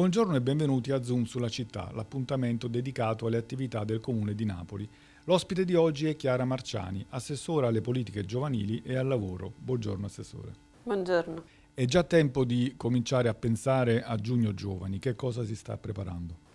Buongiorno e benvenuti a Zoom sulla città, l'appuntamento dedicato alle attività del Comune di Napoli. L'ospite di oggi è Chiara Marciani, assessora alle politiche giovanili e al lavoro. Buongiorno Assessore. Buongiorno. È già tempo di cominciare a pensare a Giugno Giovani, che cosa si sta preparando?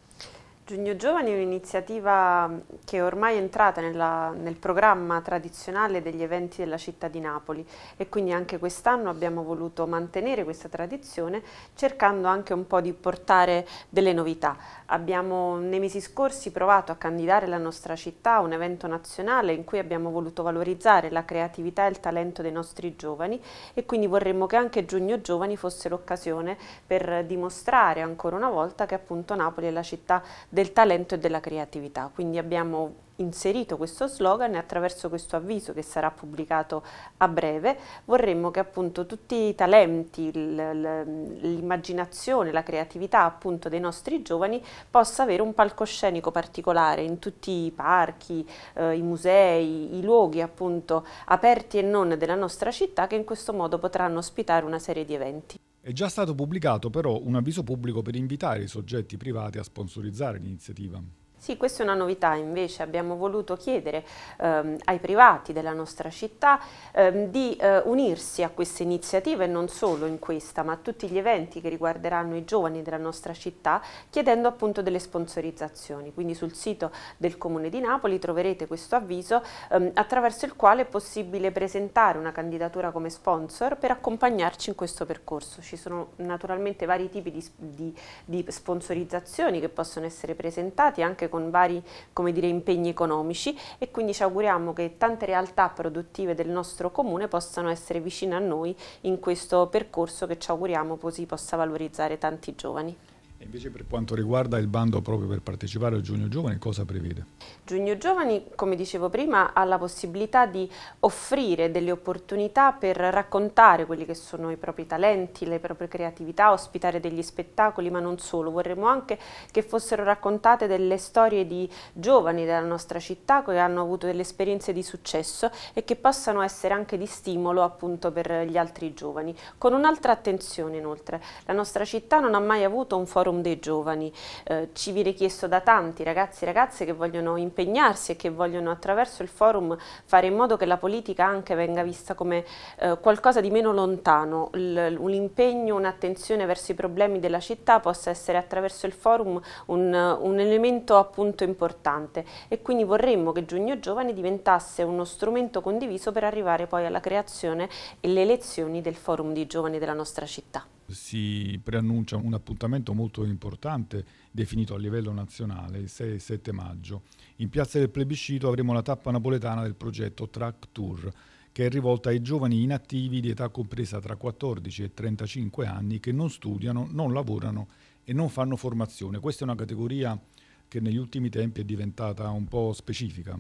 Giugno Giovani è un'iniziativa che ormai è entrata nella, nel programma tradizionale degli eventi della città di Napoli e quindi anche quest'anno abbiamo voluto mantenere questa tradizione cercando anche un po' di portare delle novità. Abbiamo nei mesi scorsi provato a candidare la nostra città a un evento nazionale in cui abbiamo voluto valorizzare la creatività e il talento dei nostri giovani e quindi vorremmo che anche Giugno Giovani fosse l'occasione per dimostrare ancora una volta che appunto Napoli è la città del talento e della creatività. Quindi abbiamo inserito questo slogan e attraverso questo avviso che sarà pubblicato a breve vorremmo che appunto tutti i talenti, l'immaginazione, la creatività appunto dei nostri giovani possa avere un palcoscenico particolare in tutti i parchi, eh, i musei, i luoghi appunto aperti e non della nostra città che in questo modo potranno ospitare una serie di eventi. È già stato pubblicato però un avviso pubblico per invitare i soggetti privati a sponsorizzare l'iniziativa. Sì, questa è una novità invece, abbiamo voluto chiedere ehm, ai privati della nostra città ehm, di eh, unirsi a questa iniziativa e non solo in questa, ma a tutti gli eventi che riguarderanno i giovani della nostra città, chiedendo appunto delle sponsorizzazioni. Quindi sul sito del Comune di Napoli troverete questo avviso ehm, attraverso il quale è possibile presentare una candidatura come sponsor per accompagnarci in questo percorso. Ci sono naturalmente vari tipi di, di, di sponsorizzazioni che possono essere presentati anche anche con vari dire, impegni economici e quindi ci auguriamo che tante realtà produttive del nostro comune possano essere vicine a noi in questo percorso che ci auguriamo così possa valorizzare tanti giovani. Invece per quanto riguarda il bando proprio per partecipare al Giugno Giovani, cosa prevede? Giugno Giovani, come dicevo prima, ha la possibilità di offrire delle opportunità per raccontare quelli che sono i propri talenti, le proprie creatività, ospitare degli spettacoli, ma non solo. Vorremmo anche che fossero raccontate delle storie di giovani della nostra città che hanno avuto delle esperienze di successo e che possano essere anche di stimolo appunto per gli altri giovani. Con un'altra attenzione inoltre, la nostra città non ha mai avuto un forum curriculum dei giovani. Eh, ci viene chiesto da tanti ragazzi e ragazze che vogliono impegnarsi e che vogliono attraverso il forum fare in modo che la politica anche venga vista come eh, qualcosa di meno lontano, L un impegno, un'attenzione verso i problemi della città possa essere attraverso il forum un, un elemento appunto importante e quindi vorremmo che Giugno Giovani diventasse uno strumento condiviso per arrivare poi alla creazione e le elezioni del forum di giovani della nostra città si preannuncia un appuntamento molto importante definito a livello nazionale il 6 e 7 maggio. In piazza del plebiscito avremo la tappa napoletana del progetto Track Tour che è rivolta ai giovani inattivi di età compresa tra 14 e 35 anni che non studiano, non lavorano e non fanno formazione. Questa è una categoria che negli ultimi tempi è diventata un po' specifica.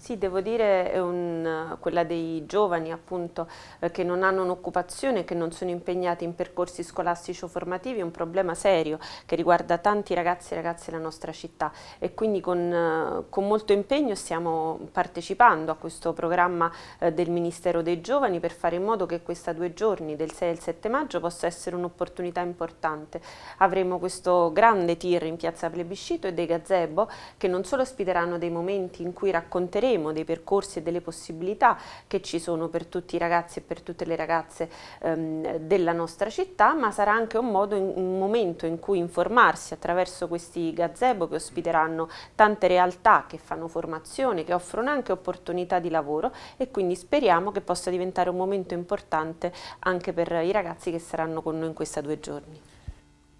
Sì, devo dire un, quella dei giovani appunto eh, che non hanno un'occupazione, che non sono impegnati in percorsi scolastici o formativi è un problema serio che riguarda tanti ragazzi e ragazze della nostra città e quindi con, eh, con molto impegno stiamo partecipando a questo programma eh, del Ministero dei Giovani per fare in modo che questi due giorni del 6 e il 7 maggio possa essere un'opportunità importante. Avremo questo grande tir in piazza Plebiscito e dei gazebo che non solo ospiteranno dei momenti in cui racconteremo faremo, dei percorsi e delle possibilità che ci sono per tutti i ragazzi e per tutte le ragazze ehm, della nostra città, ma sarà anche un modo, un momento in cui informarsi attraverso questi gazebo che ospiteranno tante realtà che fanno formazione, che offrono anche opportunità di lavoro e quindi speriamo che possa diventare un momento importante anche per i ragazzi che saranno con noi in questi due giorni.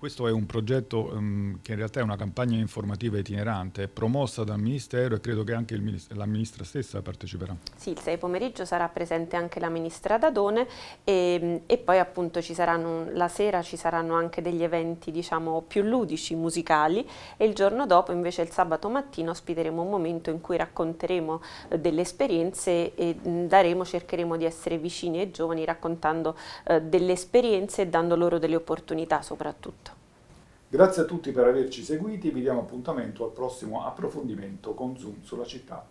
Questo è un progetto um, che in realtà è una campagna informativa itinerante, è promossa dal Ministero e credo che anche ministro, la Ministra stessa parteciperà. Sì, il 6 pomeriggio sarà presente anche la Ministra Dadone e, ehm, e poi appunto saranno, la sera ci saranno anche degli eventi diciamo più ludici, musicali e il giorno dopo invece il sabato mattino ospiteremo un momento in cui racconteremo eh, delle esperienze e mm, daremo, cercheremo di essere vicini ai giovani raccontando eh, delle esperienze e dando loro delle opportunità soprattutto. Grazie a tutti per averci seguiti, vi diamo appuntamento al prossimo approfondimento con Zoom sulla città.